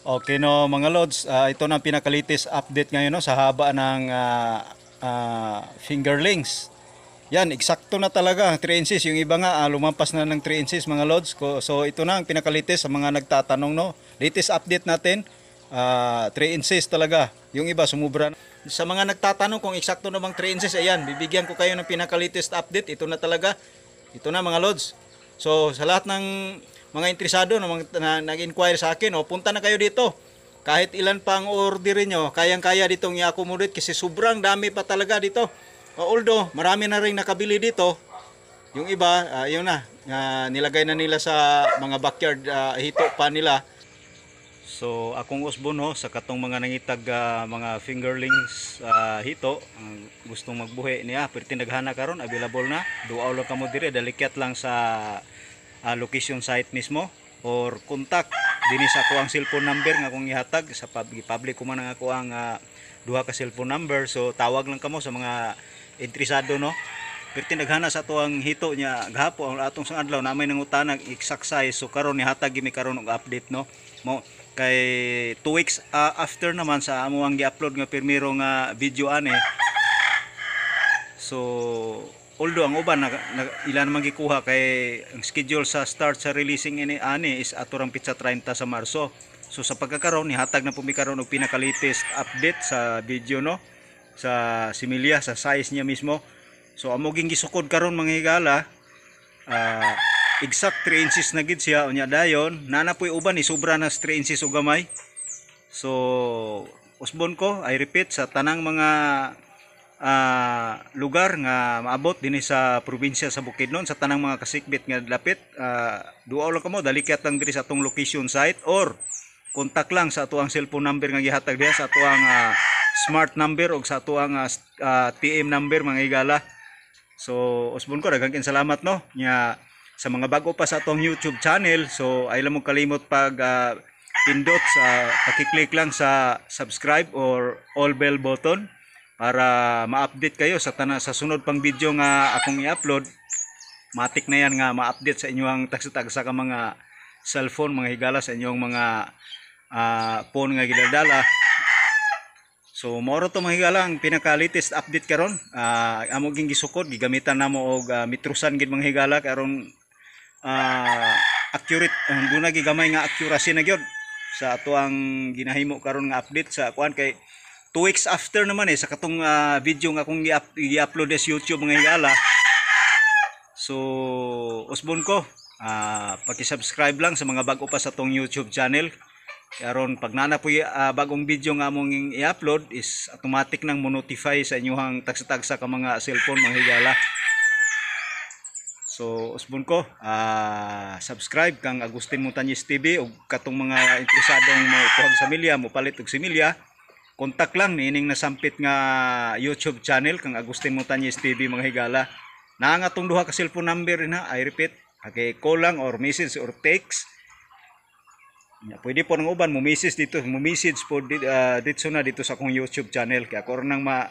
Okay no mga lords, uh, ah, ito ng pinakalitis update ngayon no, sa haba ng uh, uh, fingerlings. Yan, eksakto na talaga 3 inches. Yung iba nga uh, lumampas na ng 3 inches mga lords. So ito na ang pinakalitis sa mga nagtatanong no. Latest update natin, uh, 3 inches talaga. Yung iba sumubra. Sa mga nagtatanong kung eksakto na bang 3 inches, ayan, bibigyan ko kayo ng pinakalitis update. Ito na talaga. Ito na mga lords. So sa lahat ng mga interesado na, na nag-inquire sa akin, oh, punta na kayo dito. Kahit ilan pang orderin nyo, kayang-kaya dito ditong i-accommodate kasi sobrang dami pa talaga dito. Oh, although, marami na rin nakabili dito. Yung iba, uh, yun na, uh, nilagay na nila sa mga backyard uh, hito pa nila. So, akong usbo no, oh, sa katong mga nangitag uh, mga fingerlings uh, hito, ang gustong magbuhi niya, perti naghana karon available na. Duaw lang kamo dire, dalikat lang sa uh, location site mismo or contact din sa ako ang cellphone number nga akong ihatag sa public ko man ang ako ang uh, duha ka cellphone number so tawag lang kamo sa mga interesado no Pirti naghana sa ato ang hito niya gahapo ang atong sang adlaw namay nang utanag exact size so karon ni hatag gimi karon og update no mo kay 2 weeks uh, after naman sa amo ang gi-upload nga pirmiro nga video ane so Although ang uban na, na ila naman gikuha kay ang schedule sa start sa releasing ini ani is aturang pitsa 30 sa Marso. So sa pagkakaroon hatag na pumikaroon og pinakalatest update sa video no sa similya sa size niya mismo. So amo ging gisukod karon mga higala uh, exact 3 inches na gid siya unya dayon nana puy uban ni sobra na 3 inches og gamay. So usbon ko I repeat sa tanang mga uh, lugar nga maabot dinhi sa probinsya sa Bukidnon sa tanang mga kasikbit nga lapit uh, ah, duwa lang kamo dali kay lang diri sa atong location site or kontak lang sa atuang cellphone number nga gihatag diha sa atuang uh, smart number og sa atuang uh, TM number mga igala so usbon ko daghang salamat no nya sa mga bago pa sa atong YouTube channel so ay mo kalimot pag uh, pindot sa uh, pakiclick lang sa subscribe or all bell button para ma-update kayo sa tana sa sunod pang video nga akong i-upload matik na yan nga ma-update sa inyong tagsa-tagsa ka mga cellphone mga higala sa inyong mga uh, phone nga gidadala So moro to mga higala ang pinaka latest update karon. Uh, amo ging gisukod gigamitan namo og uh, mitrusan gid mga higala karon uh, accurate ang um, na gigamay nga accuracy na gyud sa atoang ginahimo karon nga update sa kuan kay 2 weeks after naman eh sa katong uh, ah, video nga kong i-upload sa YouTube nga higala so usbon ko uh, paki-subscribe lang sa mga bago pa sa tong YouTube channel karon pag nana po uh, bagong video nga mong i-upload is automatic nang mo-notify sa inyong tagsa-tagsa ka mga cellphone mga higala So usbon ko uh, subscribe kang Agustin Montañez TV ug katong mga interesadong mo kuhag sa milya mo palit og similya kontak lang ni niining nasampit nga YouTube channel kang Agustin Montañez TV mga higala. Naa duha ka cellphone number na, I repeat, okay, call lang or message or text. Pwede po nang uban mo message dito, mo message po dito, uh, ah, dito na dito sa akong YouTube channel kay ako nang ma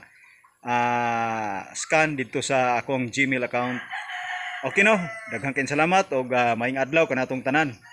uh, scan dito sa akong Gmail account. Okay no, daghang kin salamat og uh, ah, maayong adlaw kanatong tanan.